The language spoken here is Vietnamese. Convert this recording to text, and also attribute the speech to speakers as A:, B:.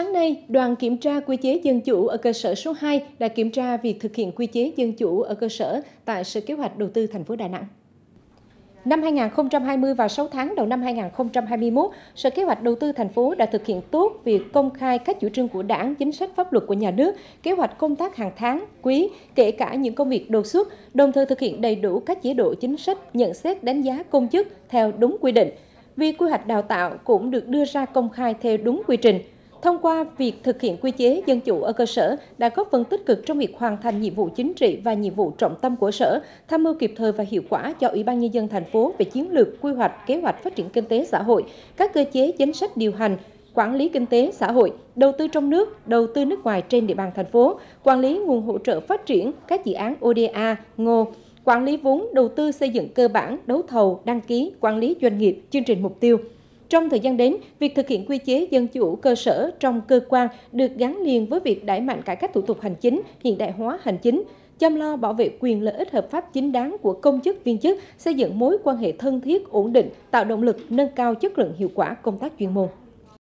A: Sáng nay, đoàn kiểm tra quy chế dân chủ ở cơ sở số 2 đã kiểm tra việc thực hiện quy chế dân chủ ở cơ sở tại Sở Kế hoạch Đầu tư thành phố Đà Nẵng. Năm 2020 và 6 tháng đầu năm 2021, Sở Kế hoạch Đầu tư thành phố đã thực hiện tốt việc công khai các chủ trương của Đảng, chính sách pháp luật của nhà nước, kế hoạch công tác hàng tháng, quý, kể cả những công việc đột xuất, đồng thời thực hiện đầy đủ các chế độ chính sách, nhận xét đánh giá công chức theo đúng quy định. Việc quy hoạch đào tạo cũng được đưa ra công khai theo đúng quy trình. Thông qua việc thực hiện quy chế dân chủ ở cơ sở đã góp phần tích cực trong việc hoàn thành nhiệm vụ chính trị và nhiệm vụ trọng tâm của sở, tham mưu kịp thời và hiệu quả cho Ủy ban nhân dân thành phố về chiến lược, quy hoạch, kế hoạch phát triển kinh tế xã hội, các cơ chế chính sách điều hành, quản lý kinh tế xã hội, đầu tư trong nước, đầu tư nước ngoài trên địa bàn thành phố, quản lý nguồn hỗ trợ phát triển các dự án ODA, ngô, quản lý vốn đầu tư xây dựng cơ bản, đấu thầu, đăng ký, quản lý doanh nghiệp, chương trình mục tiêu trong thời gian đến, việc thực hiện quy chế dân chủ cơ sở trong cơ quan được gắn liền với việc đẩy mạnh cải cách thủ tục hành chính, hiện đại hóa hành chính, chăm lo bảo vệ quyền lợi ích hợp pháp chính đáng của công chức viên chức, xây dựng mối quan hệ thân thiết, ổn định, tạo động lực nâng cao chất lượng hiệu quả công tác chuyên môn.